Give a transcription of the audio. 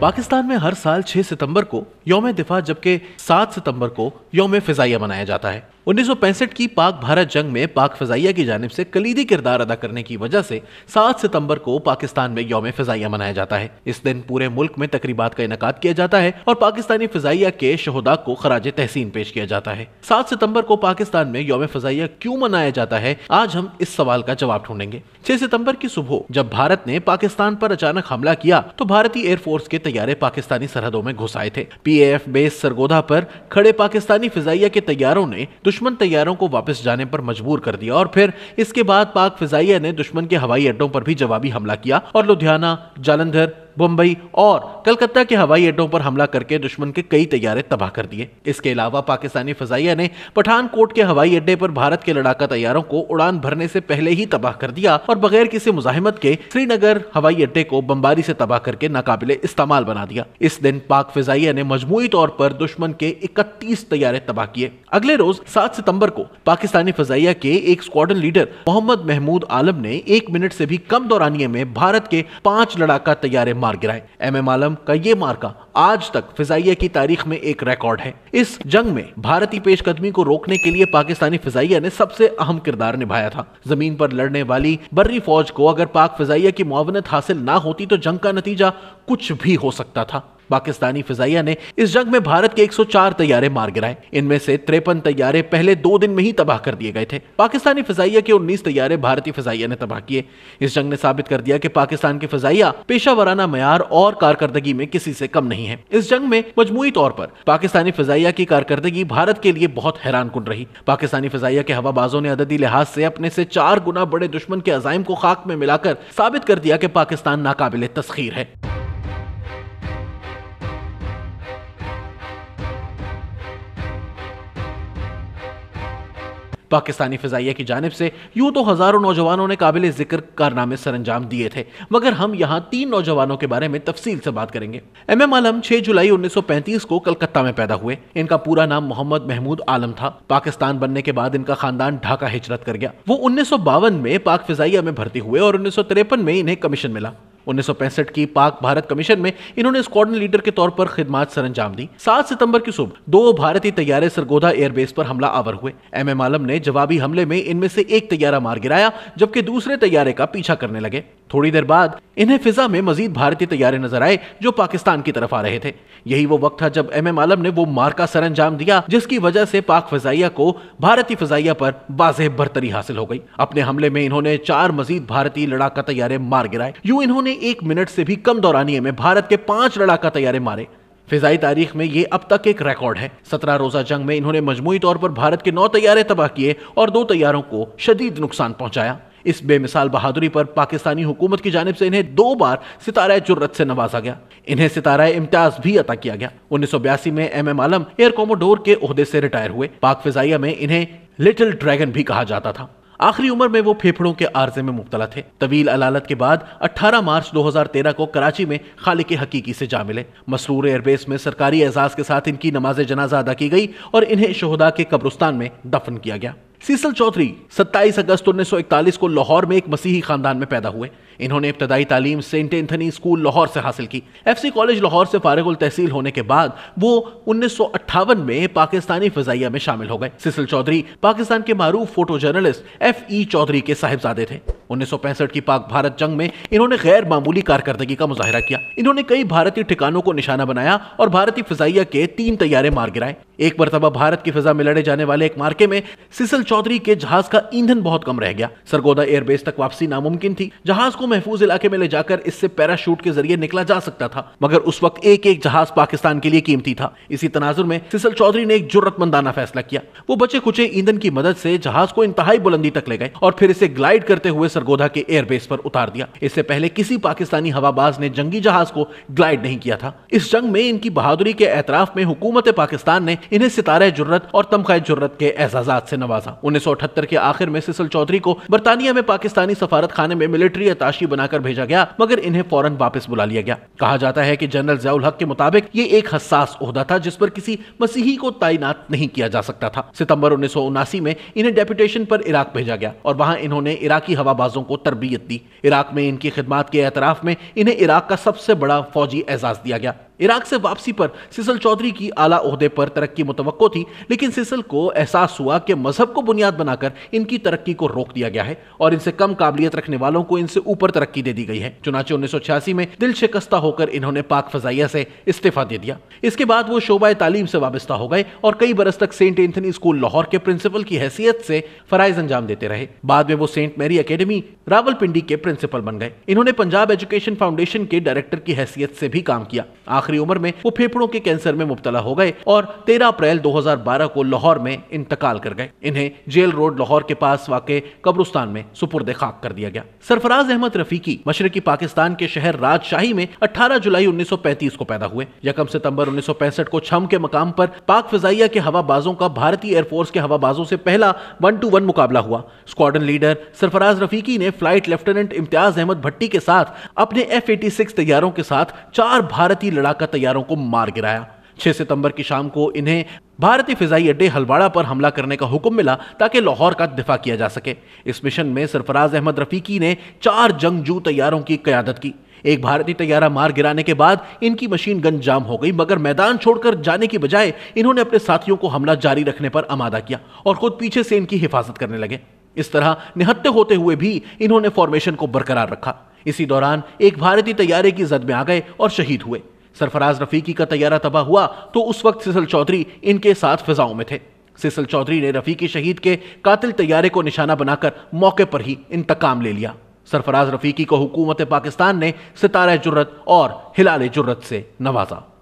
पाकिस्तान में हर साल 6 सितंबर को योम दिफा जबकि 7 सितंबर को योम फिजाइया मनाया जाता है 1965 की पाक भारत जंग में पाक फिजाइया की जानब से कलीदी किरदार अदा करने की वजह से 7 सितंबर को पाकिस्तान में योम फिजाइया मनाया जाता है इस दिन पूरे मुल्क में तकरीबा का इनका किया जाता है और पाकिस्तानी फिजाइया के शहदा को खराज तहसीन पेश किया जाता है सात सितम्बर को पाकिस्तान में योम फिजाइया क्यूँ मनाया जाता है आज हम इस सवाल का जवाब ढूंढेंगे छह सितम्बर की सुबह जब भारत ने पाकिस्तान पर अचानक हमला किया तो भारतीय एयरफोर्स के तैयारे पाकिस्तानी सरहदों में घुस आए थे पीएएफ बेस सरगोधा पर खड़े पाकिस्तानी फिजाइया के तैयारों ने दुश्मन तैयारों को वापस जाने पर मजबूर कर दिया और फिर इसके बाद पाक फिजाइया ने दुश्मन के हवाई अड्डों पर भी जवाबी हमला किया और लुधियाना जालंधर बम्बई और कलकत्ता के हवाई अड्डों पर हमला करके दुश्मन के कई तैयारे तबाह कर दिए इसके अलावा पाकिस्तानी फजाइया ने पठानकोट के हवाई अड्डे पर भारत के लड़ाका तैयारों को उड़ान भरने से पहले ही तबाह कर दिया और बगैर किसी मुजाहमत के श्रीनगर हवाई अड्डे को बम्बारी से तबाह करके नाकाबिले इस्तेमाल बना दिया इस दिन पाक फिजाइया ने मजमू तौर पर दुश्मन के इकतीस तैयारे तबाह किए अगले रोज सात सितम्बर को पाकिस्तानी फजाइया के एक स्क्वाडन लीडर मोहम्मद महमूद आलम ने एक मिनट से भी कम दौरानिए में भारत के पांच लड़ाका तैयारे मार मार गिराए एम एम आलम का ये मार्का आज तक फिजाइया की तारीख में एक रिकॉर्ड है इस जंग में भारतीय पेशकदमी को रोकने के लिए पाकिस्तानी फिजाइया ने सबसे अहम किरदार निभाया था जमीन पर लड़ने वाली बर्री फौज को अगर पाक फिजाइया की मुआवनत हासिल ना होती तो जंग का नतीजा कुछ भी हो सकता था पाकिस्तानी फिजाइया ने इस जंग में भारत के 104 तैयारे मार गिराए इनमें से तिरपन तैयारे पहले दो दिन में ही तबाह कर दिए गए थे पाकिस्तानी फिजाइया के उन्नीस तैयारे भारतीय फिजाइया ने तबाह किए इस जंग ने साबित कर दिया की पाकिस्तान की फिजाइया पेशा वराना मैार और कारकर्दगी में किसी से कम नहीं है इस जंग में मजमुई तौर पर पाकिस्तानी फिजाइया की कारकर्दगी भारत के लिए बहुत हैरान कुन रही पाकिस्तानी फिजाइया के हवाबाजों ने अददी लिहाज से अपने से चार गुना बड़े दुश्मन के अजाइम को खाक में मिलाकर साबित कर दिया कि पाकिस्तान नाकाबिले तस्खीर है पाकिस्तानी फ़जाइया की जानब से यूं तो हज़ारों नौजवानों ने काबिल ज़िक्र कारनामे सर अंजाम दिए थे मगर हम यहाँ तीन नौजवानों के बारे में तफसील से बात करेंगे एम एम आलम छह जुलाई पैंतीस को कलकत्ता में पैदा हुए इनका पूरा नाम मोहम्मद महमूद आलम था पाकिस्तान बनने के बाद इनका खानदान ढाका हिजरत कर गया वो उन्नीस में पाक फिजाइया में भर्ती हुए और उन्नीस में इन्हें कमीशन मिला उन्नीस की पाक भारत कमीशन में इन्होंने स्क्वाडन लीडर के तौर पर खिदमात सर अंजाम दी सात सितंबर की सुबह दो भारतीय तैयारे सरगोधा एयरबेस पर हमला आवर हुए एम एम आलम ने जवाबी हमले में इनमें से एक तैयारा मार गिराया जबकि दूसरे तैयारे का पीछा करने लगे थोड़ी देर बाद इन्हें फिजा में मजीद भारतीय तैयारे नजर आए जो पाकिस्तान की तरफ आ रहे थे यही वो वक्त था जब एम एम आलम ने वो मार का सर अंजाम दिया जिसकी वजह से पाक फिजाइया को भारतीय फिजाइया पर बाजे बरतरी हासिल हो गई अपने हमले में इन्होंने चार मजीद भारतीय लड़ाका तैयारे मार गिराए यूं इन्होंने एक मिनट से भी कम दौरानिए में भारत के पांच लड़ाका तैयारे मारे फिजाई तारीख में ये अब तक एक रिकॉर्ड है सत्रह रोजा जंग में इन्होंने मजमू तौर पर भारत के नौ तैयारे तबाह किए और दो तैयारों को शदीद नुकसान पहुंचाया इस बेमिसाल बहादुरी पर पाकिस्तानी हुकूमत की जानब से इन्हें दो बार सितारा जुर्रत से नवाजा गया इन्हें सितारा इम्तियाज भी अता किया गया उन्नीस सौ बयासी में M M Alam air commodore के अहदे से रिटायर हुए पाक फिजाइया में इन्हें लिटिल ड्रैगन भी कहा जाता था आखिरी उम्र में वो फेफड़ों के आर्जे में मुबतला थे तवील अलालत के बाद 18 मार्च 2013 को कराची में खालिक हकीकी से जा मिले मसरूर एयरबेस में सरकारी एजाज के साथ इनकी नमाज जनाजा अदा की गई और इन्हें शोहदा के कब्रस्तान में दफन किया गया सीसल चौधरी 27 अगस्त 1941 को लाहौर में एक मसीही खानदान में पैदा हुए इन्होंने इब्तदाई तालीम सेंट एंथनी स्कूल लाहौर से हासिल की एफ सी कॉलेज लाहौर से फारग तहसील होने के बाद वो उन्नीस सौ अट्ठावन में पाकिस्तानी फजाइया में शामिल हो गए सिसिल चौधरी पाकिस्तान के मारूफ photo journalist F E Chaudhry के साहिबजादे थे उन्नीस सौ पैंसठ की पाक भारत जंग में इन्होंने गैर मामूली कारकर्दगी का मुजाहरा किया इन्होंने कई भारतीय ठिकानों को निशाना बनाया और भारतीय फजाइया के तीन तैयारे मार गिराए एक मरतबा भारत की फिजा में लड़े जाने वाले एक मार्के में सिसल चौधरी के जहाज का ईंधन बहुत कम रह गया सरगोदा एयरबेस तक वापसी नामुमकिन थी जहाज को महफूज इलाके में ले जाकर इससे पैराशूट के जरिए निकला जा सकता था मगर उस वक्त एक एक जहाज पाकिस्तान के लिए कीमती था इसी तनाजुर में सिसल चौधरी ने एक जुर्रतमंदाना फैसला किया वो बचे कुचे ईंधन की मदद से जहाज को इंतहाई बुलंदी तक ले गए और फिर इसे ग्लाइड करते हुए सरगोधा के एयरबेस पर उतार दिया इससे पहले किसी पाकिस्तानी हवाबाज ने जंगी जहाज को ग्लाइड नहीं किया था इस जंग में इनकी बहादुरी के एतराफ में हुकूमत पाकिस्तान ने इन्हें सितारे जुर्रत और तमखाए जुर्रत के एजाजा से नवाजा उन्नीस के आखिर में सिसल चौधरी को बरतानिया में पाकिस्तानी सफारत खाने में मिलिट्री अताश तलाशी बनाकर भेजा गया मगर इन्हें फौरन वापस बुला लिया गया कहा जाता है कि जनरल जयाउल हक के मुताबिक ये एक हसास ओहदा था जिस पर किसी मसीही को तैनात नहीं किया जा सकता था सितंबर उन्नीस में इन्हें डेपुटेशन पर इराक भेजा गया और वहाँ इन्होंने इराकी हवाबाजों को तरबियत दी इराक में इनकी खिदमत के एतराफ में इन्हें इराक का सबसे बड़ा फौजी एजाज दिया गया इराक से वापसी पर सिसल चौधरी की आला अहदे पर तरक्की मुतव थी लेकिन सिसल को एहसास हुआ कि मजहब को बुनियाद बनाकर इनकी तरक्की को रोक दिया गया है और इनसे कम काबिलियत रखने वालों को इनसे ऊपर तरक्की दे दी गई है चुनाचे उन्नीस में दिल शिकस्ता होकर इन्होंने पाक फजाइया से इस्तीफा दे दिया इसके बाद वो शोबा तालीम से वाबस्ता हो गए और कई बरस तक सेंट एंथनी स्कूल लाहौर के प्रिंसिपल की हैसियत से फराइज अंजाम देते रहे बाद में वो सेंट मेरी अकेडमी पिंडी के प्रिंसिपल बन गए इन्होंने पंजाब एजुकेशन फाउंडेशन के डायरेक्टर की हैसियत से भी काम किया आखिर आखिरी उम्र में वो फेफड़ों के कैंसर में मुबतला हो गए और 13 अप्रैल 2012 को लाहौर में इंतकाल कर गए इन्हें जेल रोड लाहौर के पास वाकई कब्रुस्तान में सुपुर्द खाक कर दिया गया सरफराज अहमद रफीकी मशरकी पाकिस्तान के शहर राजशाही में अठारह जुलाई 1935 को पैदा हुए यकम सितंबर 1965 को छम के मकाम पर पाक फिजाइया के हवाबाजों का भारतीय एयरफोर्स के हवाबाजों से पहला वन टू वन मुकाबला हुआ स्क्वाडन लीडर सरफराज रफीकी ने फ्लाइट लेफ्टिनेंट इम्तियाज अहमद भट्टी के साथ अपने एफ एटी सिक्स तैयारों के साथ चार भारतीय लड़ाकू का तैयारों को मार गिराया 6 सितंबर की शाम को इन्हें भारतीय फिजाई अड्डे हलवाड़ा पर हमला करने का हुक्म मिला ताकि लाहौर का दिफा किया जा सके इस मिशन में सरफराज अहमद रफीकी ने चार जंगजू तैयारों की क्यादत की एक भारतीय तैयारा मार गिराने के बाद इनकी मशीन गन जाम हो गई मगर मैदान छोड़कर जाने की बजाय इन्होंने अपने साथियों को हमला जारी रखने पर आमादा किया और खुद पीछे से इनकी हिफाजत करने लगे इस तरह निहत्ते होते हुए भी इन्होंने फॉर्मेशन को बरकरार रखा इसी दौरान एक भारतीय तैयारे की जद में आ गए और शहीद हुए सरफराज रफीकी का तैयारा तबाह हुआ तो उस वक्त सिसल चौधरी इनके साथ फिजाओं में थे सिसल चौधरी ने रफीकी शहीद के कातिल तैयारे को निशाना बनाकर मौके पर ही इंतकाम ले लिया सरफराज रफीकी को हुकूमत पाकिस्तान ने सितारे जुर्रत और हिलाले जुर्रत से नवाजा